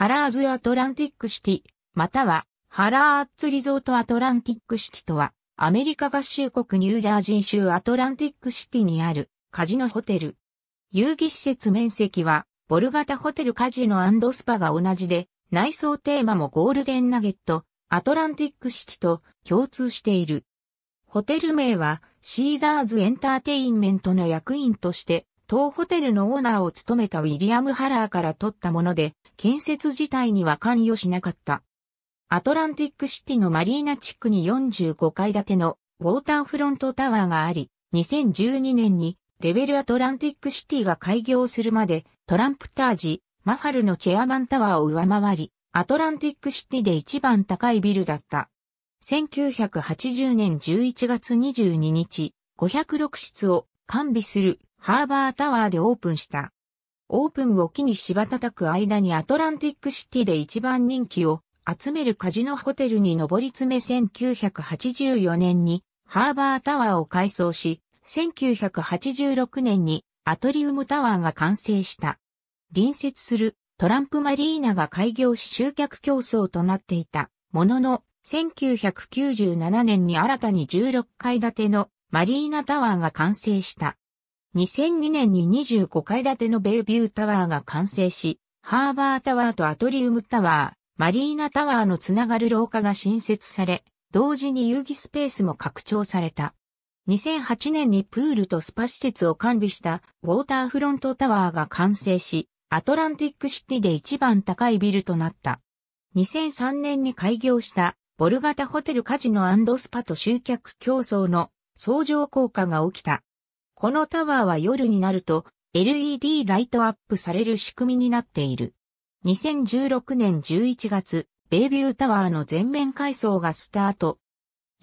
ハラーズアトランティックシティ、または、ハラーッツリゾートアトランティックシティとは、アメリカ合衆国ニュージャージー州アトランティックシティにある、カジノホテル。遊戯施設面積は、ボル型ホテルカジノスパが同じで、内装テーマもゴールデンナゲット、アトランティックシティと共通している。ホテル名は、シーザーズエンターテインメントの役員として、当ホテルのオーナーを務めたウィリアム・ハラーから取ったもので、建設自体には関与しなかった。アトランティックシティのマリーナ地区に45階建てのウォーターフロントタワーがあり、2012年にレベルアトランティックシティが開業するまでトランプタージ、マファルのチェアマンタワーを上回り、アトランティックシティで一番高いビルだった。1980年11月22日、506室を完備するハーバータワーでオープンした。オープンを機に芝叩く間にアトランティックシティで一番人気を集めるカジノホテルに上り詰め1984年にハーバータワーを改装し、1986年にアトリウムタワーが完成した。隣接するトランプマリーナが開業し集客競争となっていたものの、1997年に新たに16階建てのマリーナタワーが完成した。2002年に25階建てのベイビュータワーが完成し、ハーバータワーとアトリウムタワー、マリーナタワーのつながる廊下が新設され、同時に遊戯スペースも拡張された。2008年にプールとスパ施設を完備したウォーターフロントタワーが完成し、アトランティックシティで一番高いビルとなった。2003年に開業したボルガタホテルカジノスパと集客競争の相乗効果が起きた。このタワーは夜になると LED ライトアップされる仕組みになっている。2016年11月、ベイビュータワーの全面改装がスタート。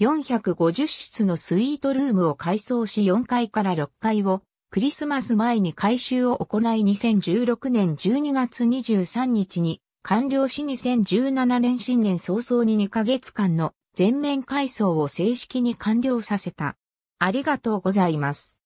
450室のスイートルームを改装し4階から6階をクリスマス前に改修を行い2016年12月23日に完了し2017年新年早々に2ヶ月間の全面改装を正式に完了させた。ありがとうございます。